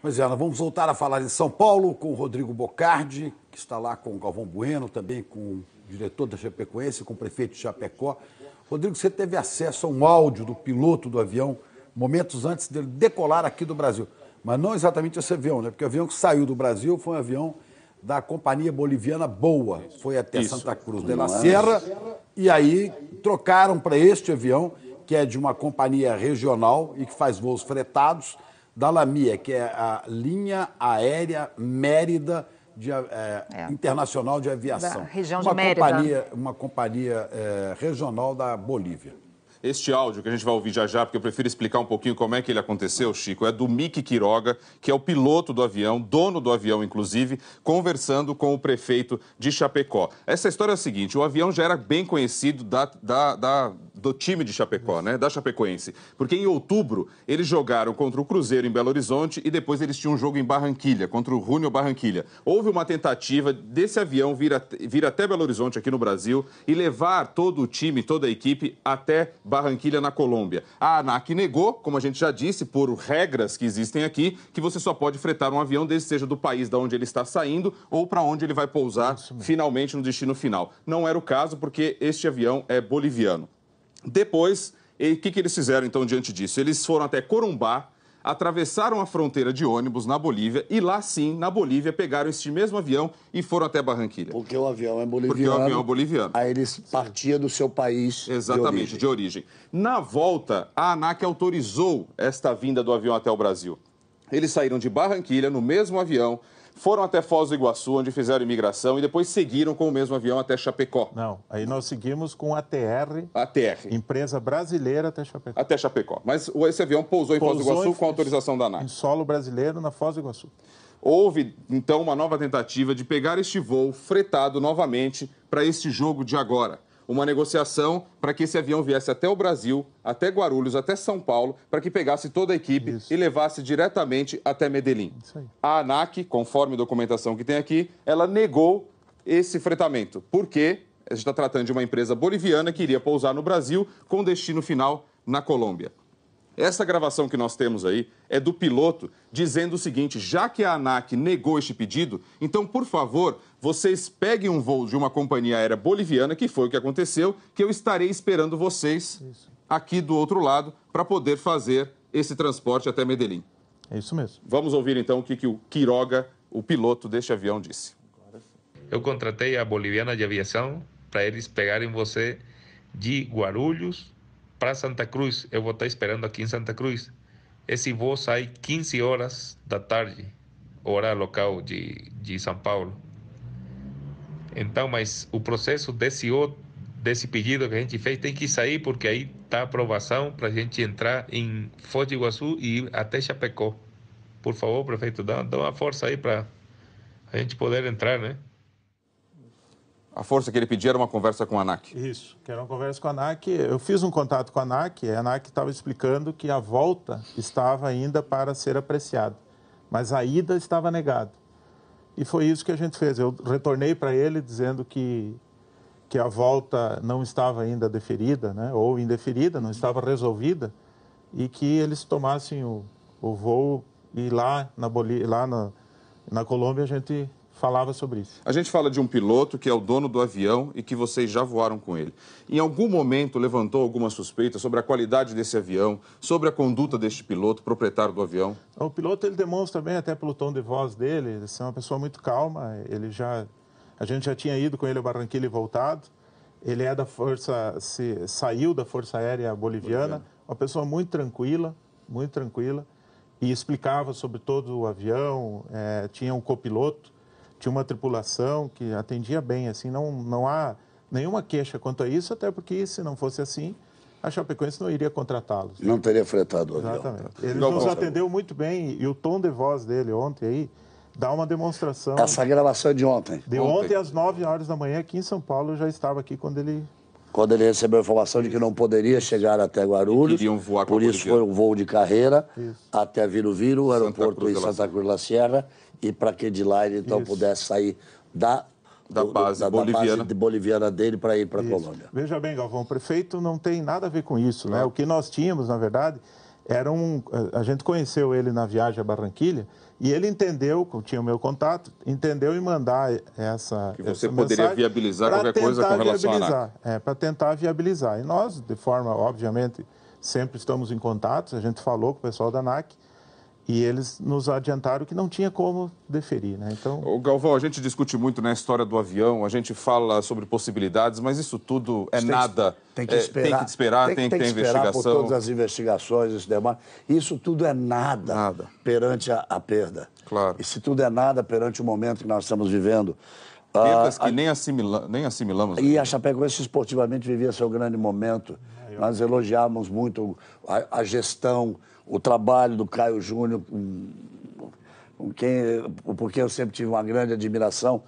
Pois é, nós vamos voltar a falar de São Paulo com o Rodrigo Bocardi, que está lá com o Galvão Bueno, também com o diretor da Chapecoense, com o prefeito de Chapecó. Rodrigo, você teve acesso a um áudio do piloto do avião momentos antes dele decolar aqui do Brasil. Mas não exatamente esse avião, né? Porque o avião que saiu do Brasil foi um avião da companhia boliviana Boa. Foi até Isso. Santa Cruz de la é? Serra e aí trocaram para este avião, que é de uma companhia regional e que faz voos fretados da Lamia, que é a linha aérea Mérida de, é, é. Internacional de Aviação. Da região uma de Mérida. Companhia, uma companhia é, regional da Bolívia. Este áudio que a gente vai ouvir já já, porque eu prefiro explicar um pouquinho como é que ele aconteceu, Chico, é do Mick Quiroga, que é o piloto do avião, dono do avião, inclusive, conversando com o prefeito de Chapecó. Essa história é a seguinte: o avião já era bem conhecido da, da, da do time de Chapecó, né? Da Chapecoense. Porque em outubro eles jogaram contra o Cruzeiro em Belo Horizonte e depois eles tinham um jogo em Barranquilha, contra o Rúnio Barranquilha. Houve uma tentativa desse avião vir, a, vir até Belo Horizonte, aqui no Brasil, e levar todo o time, toda a equipe até Barranquilha, na Colômbia. A ANAC negou, como a gente já disse, por regras que existem aqui, que você só pode fretar um avião desde seja do país da onde ele está saindo ou para onde ele vai pousar finalmente no destino final. Não era o caso porque este avião é boliviano. Depois, o que, que eles fizeram então diante disso? Eles foram até Corumbá, atravessaram a fronteira de ônibus na Bolívia e lá sim, na Bolívia, pegaram este mesmo avião e foram até Barranquilha. Porque o avião é boliviano. Porque o avião é boliviano. Aí eles partiam do seu país. Exatamente, de origem. de origem. Na volta, a ANAC autorizou esta vinda do avião até o Brasil. Eles saíram de Barranquilha no mesmo avião, foram até Foz do Iguaçu, onde fizeram imigração, e depois seguiram com o mesmo avião até Chapecó. Não, aí nós seguimos com a TR. A TR. Empresa brasileira até Chapecó. Até Chapecó. Mas esse avião pousou em Foz do Iguaçu com autorização da ANAC. Em solo brasileiro, na Foz do Iguaçu. Houve, então, uma nova tentativa de pegar este voo fretado novamente para este jogo de agora uma negociação para que esse avião viesse até o Brasil, até Guarulhos, até São Paulo, para que pegasse toda a equipe Isso. e levasse diretamente até Medellín. A ANAC, conforme documentação que tem aqui, ela negou esse fretamento, porque a gente está tratando de uma empresa boliviana que iria pousar no Brasil com destino final na Colômbia. Essa gravação que nós temos aí é do piloto dizendo o seguinte: já que a ANAC negou este pedido, então, por favor, vocês peguem um voo de uma companhia aérea boliviana, que foi o que aconteceu, que eu estarei esperando vocês isso. aqui do outro lado para poder fazer esse transporte até Medellín. É isso mesmo. Vamos ouvir então o que, que o Quiroga, o piloto deste avião, disse. Eu contratei a boliviana de aviação para eles pegarem você de Guarulhos para Santa Cruz, eu vou estar esperando aqui em Santa Cruz. Esse voo sai 15 horas da tarde, horário local de, de São Paulo. Então, mas o processo desse, desse pedido que a gente fez tem que sair, porque aí está a aprovação para a gente entrar em Foz do Iguaçu e ir até Chapecó. Por favor, prefeito, dá, dá uma força aí para a gente poder entrar, né? A força que ele pedia era uma conversa com a ANAC. Isso, que era uma conversa com a ANAC. Eu fiz um contato com a ANAC, a ANAC estava explicando que a volta estava ainda para ser apreciada, mas a ida estava negada. E foi isso que a gente fez. Eu retornei para ele dizendo que, que a volta não estava ainda deferida, né? ou indeferida, não estava resolvida, e que eles tomassem o, o voo e lá na, Bolívia, lá na, na Colômbia a gente falava sobre isso. A gente fala de um piloto que é o dono do avião e que vocês já voaram com ele. Em algum momento levantou alguma suspeita sobre a qualidade desse avião, sobre a conduta deste piloto, proprietário do avião? O piloto ele demonstra bem até pelo tom de voz dele, ele é uma pessoa muito calma, ele já a gente já tinha ido com ele a Barranquilla e voltado. Ele é da força se saiu da Força Aérea Boliviana, uma pessoa muito tranquila, muito tranquila e explicava sobre todo o avião, é, tinha um copiloto tinha uma tripulação que atendia bem, assim, não, não há nenhuma queixa quanto a isso, até porque se não fosse assim, a Chapecoense não iria contratá-los. Não teria fretado o avião. Exatamente. Ele não, nos atendeu muito bem e o tom de voz dele ontem aí dá uma demonstração. Essa gravação é de ontem. De ontem, ontem às 9 horas da manhã aqui em São Paulo, eu já estava aqui quando ele quando ele recebeu a informação de que não poderia chegar até Guarulhos, por isso foi um voo de carreira isso. até Viro Viro, o aeroporto Cruz, em Santa Cruz da Sierra, e para que de lá ele então isso. pudesse sair da da base, da, boliviana. Da base boliviana dele para ir para a Colômbia. Veja bem, Galvão, o prefeito não tem nada a ver com isso, né? O que nós tínhamos, na verdade, era um, a gente conheceu ele na viagem a Barranquilha e ele entendeu, tinha o meu contato, entendeu em mandar essa que você essa poderia viabilizar qualquer coisa com relação viabilizar, a é, para tentar viabilizar. E nós, de forma obviamente, sempre estamos em contato. A gente falou com o pessoal da ANAC e eles nos adiantaram que não tinha como deferir, né? Então... Galvão, a gente discute muito na né, história do avião, a gente fala sobre possibilidades, mas isso tudo é tem nada. Que, tem que é, esperar. É, tem que esperar, tem, tem que ter tem que investigação. Por todas as investigações, isso demais. Isso tudo é nada, nada. perante a, a perda. Claro. E se tudo é nada perante o momento que nós estamos vivendo, ah, que nem, assimila, nem assimilamos. E né? a Chapecoense esportivamente vivia seu grande momento. Nós elogiávamos muito a, a gestão, o trabalho do Caio Júnior, com, com quem, porque eu sempre tive uma grande admiração.